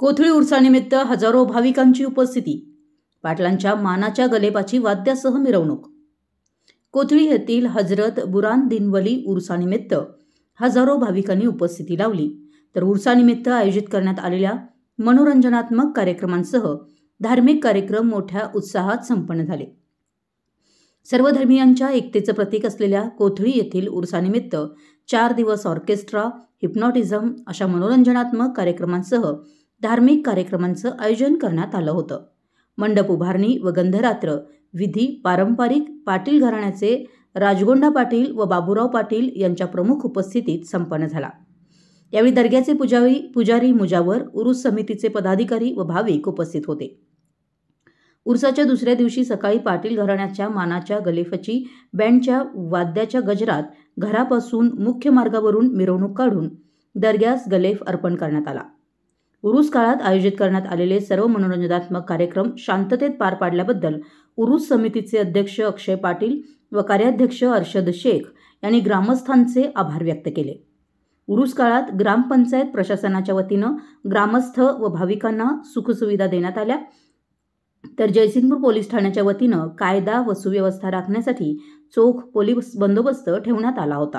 कोथळी उरसानिमित्त हजारो भाविकांची उपस्थिती पाटलांच्या मानाच्या गलेपाची वाद्यासह मिरवणूक कोथळी येथील हजरत बुरान दिनवली उर्सानिमित्त हजारो भाविकांनी उपस्थिती लावली तर उर्सानिमित्त आयोजित करण्यात आलेल्या मनोरंजनात्मक कार्यक्रमांसह धार्मिक कार्यक्रम मोठ्या उत्साहात संपन्न झाले सर्व धर्मियांच्या एकतेचं प्रतीक असलेल्या कोथळी येथील उर्सानिमित्त चार दिवस ऑर्केस्ट्रा हिप्नॉटिझम अशा मनोरंजनात्मक कार्यक्रमांसह धार्मिक कार्यक्रमांचं आयोजन करण्यात आलं होतं मंडप उभारणी व गंधरात्र विधी पारंपरिक पाटील घराण्याचे राजगोंडा पाटील व बाबूराव पाटील यांच्या प्रमुख उपस्थितीत संपन्न झाला यावेळी दर्ग्याचे पुजारी पुजारी मुजावर उरुस समितीचे पदाधिकारी व भाविक उपस्थित होते उरसाच्या दुसऱ्या दिवशी सकाळी पाटील घराण्याच्या मानाच्या गलेफची बँडच्या वाद्याच्या गजरात घरापासून मुख्य मार्गावरून मिरवणूक काढून दर्ग्यास गलेफ अर्पण करण्यात आला उरुस काळात आयोजित करण्यात आलेले सर्व मनोरंजनात्मक कार्यक्रम शांततेत पार पाडल्याबद्दल उरुस समितीचे अध्यक्ष अक्षय पाटील व कार्याध्यक्ष अर्शद शेख यांनी ग्रामस्थांचे आभार व्यक्त केले उरुस काळात ग्रामपंचायत प्रशासनाच्या वतीनं ग्रामस्थ व भाविकांना सुखसुविधा देण्यात आल्या तर जयसिंगपूर पोलीस ठाण्याच्या वतीनं कायदा व सुव्यवस्था राखण्यासाठी चोख पोलीस बंदोबस्त ठेवण्यात आला होता